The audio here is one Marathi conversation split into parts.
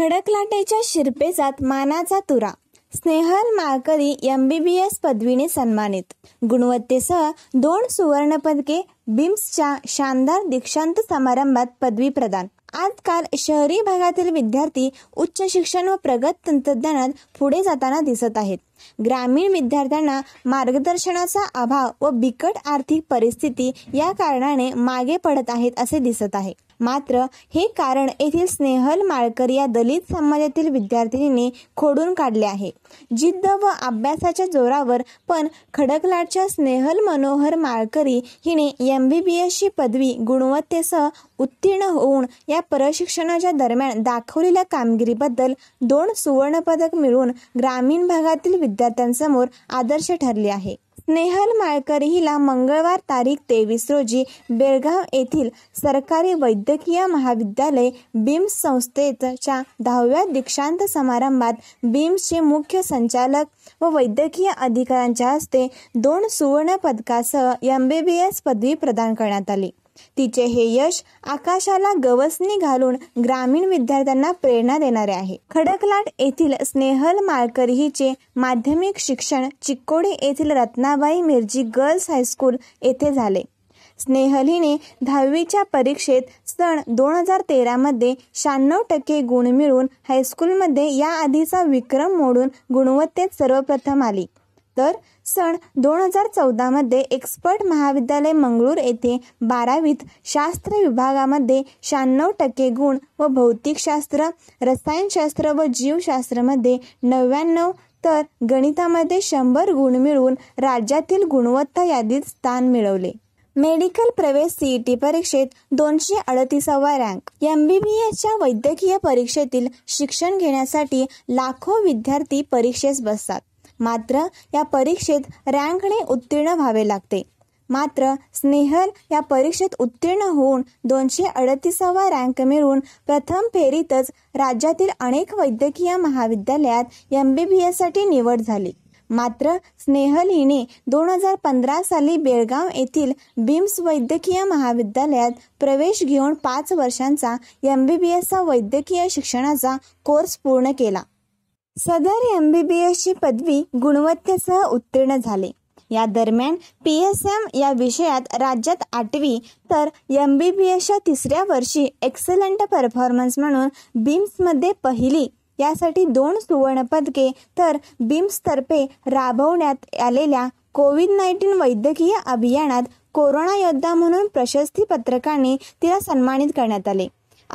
खडकलाटेच्या शिरपेचात मानाचा तुरा Snehal Malkari M B B S पदवीने सन्मानित गुणवत्तेसह दोन सुवर्णपदके बिम्सच्या शानदार दीक्षांत समारंभात पदवी प्रदान आजकाल शहरी भागातील विद्यार्थी उच्च शिक्षण व प्रगत तंत्रज्ञानात पुढे जाताना दिसत आहेत ग्रामीण विद्यार्थ्यांना मार्गदर्शनाचा अभाव व बिकट आर्थिक परिस्थिती या कारणाने मागे पडत आहेत असे दिसत आहे मात्र हे कारण येथील स्नेहल माळकर या दलित समाजातील विद्यार्थिनीने खोडून काढले आहे जिद्द व अभ्यासाच्या जोरावर पण खडकलाडच्या स्नेहल मनोहर माळकरी हिने एम बी बी एसची पदवी गुणवत्तेसह उत्तीर्ण होऊन या प्रशिक्षणाच्या दरम्यान दाखवलेल्या कामगिरीबद्दल दोन सुवर्णपदक मिळून ग्रामीण भागातील विद्यार्थ्यांसमोर आदर्श ठरले आहे नेहल माळकर हिला मंगळवार तारीख तेवीस रोजी बेळगाव येथील सरकारी वैद्यकीय महाविद्यालय बिम्स संस्थेच्या दहाव्या दीक्षांत समारंभात बीम्सचे मुख्य संचालक व वैद्यकीय अधिकाऱ्यांच्या हस्ते दोन सुवर्ण पदकासह एम बी बी एस पदवी प्रदान करण्यात आली तिचे हे यश आकाशाला गवसणी घालून ग्रामीण विद्यार्थ्यांना प्रेरणा देणारे आहे खडकलाट येथील स्नेहल माळकर हिचे माध्यमिक शिक्षण चिक्कोडी येथील रत्नाबाई मिरजी गर्ल्स हायस्कूल येथे झाले स्नेहल हिने दहावीच्या परीक्षेत सण दोन हजार तेरामध्ये शहाण्णव टक्के गुण मिळून हायस्कूलमध्ये याआधीचा विक्रम मोडून गुणवत्तेत सर्वप्रथम आली तर सन दोन हजार चौदामध्ये एक्सपर्ट महाविद्यालय मंगळूर येथे बारावीत शास्त्र विभागामध्ये शहाण्णव टक्के गुण व भौतिकशास्त्र रसायनशास्त्र व जीवशास्त्रामध्ये नव्याण्णव तर गणितामध्ये शंभर गुण मिळवून राज्यातील गुणवत्ता यादीत स्थान मिळवले मेडिकल प्रवेश सीईटी e परीक्षेत दोनशे अडतीसावा रँक एम बी बी एसच्या वैद्यकीय परीक्षेतील शिक्षण घेण्यासाठी लाखो विद्यार्थी परीक्षेस बसतात मात्र या परीक्षेत रँकने उत्तीर्ण व्हावे लागते मात्र स्नेहल या परीक्षेत उत्तीर्ण होऊन दोनशे अडतीसावा रँक मिळवून प्रथम फेरीतच राज्यातील अनेक वैद्यकीय महाविद्यालयात एम बी बी एससाठी निवड झाली मात्र स्नेहल हिने दोन हजार पंधरा साली बेळगाव येथील बिम्स वैद्यकीय महाविद्यालयात प्रवेश घेऊन पाच वर्षांचा एम बी बी एसचा वैद्यकीय शिक्षणाचा कोर्स पूर्ण केला सदर एम बी बी एसची पदवी गुणवत्तेसह उत्तीर्ण झाले या दरम्यान पी एस एम या विषयात राज्यात आठवी तर एम बी बी एसच्या तिसऱ्या वर्षी एक्सलंट परफॉर्मन्स म्हणून बीम्समध्ये पहिली यासाठी दोन सुवर्णपदके तर बीम्सतर्फे राबवण्यात आलेल्या कोविड नाईन्टीन वैद्यकीय अभियानात कोरोना योद्धा म्हणून प्रशस्ती तिला सन्मानित करण्यात आले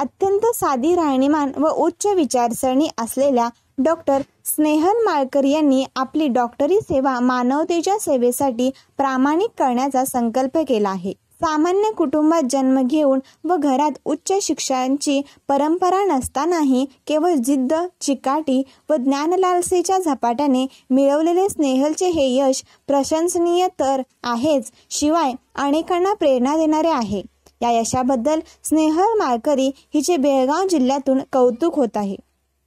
अत्यंत साधी राहणीमान व उच्च विचारसरणी असलेल्या डॉक्टर स्नेहल माळकर यांनी आपली डॉक्टरी सेवा मानवतेच्या सेवेसाठी प्रामाणिक करण्याचा संकल्प केला आहे सामान्य कुटुंबात जन्म घेऊन व घरात उच्च शिक्षणाची परंपरा नसतानाही केवळ जिद्द चिकाटी व ज्ञानलालसेच्या झपाट्याने मिळवलेले स्नेहलचे हे यश प्रशंसनीय तर आहेच शिवाय अनेकांना प्रेरणा देणारे आहे या यशाबद्दल स्नेहल माळकरी हिचे बेळगाव जिल्ह्यातून कौतुक होत आहे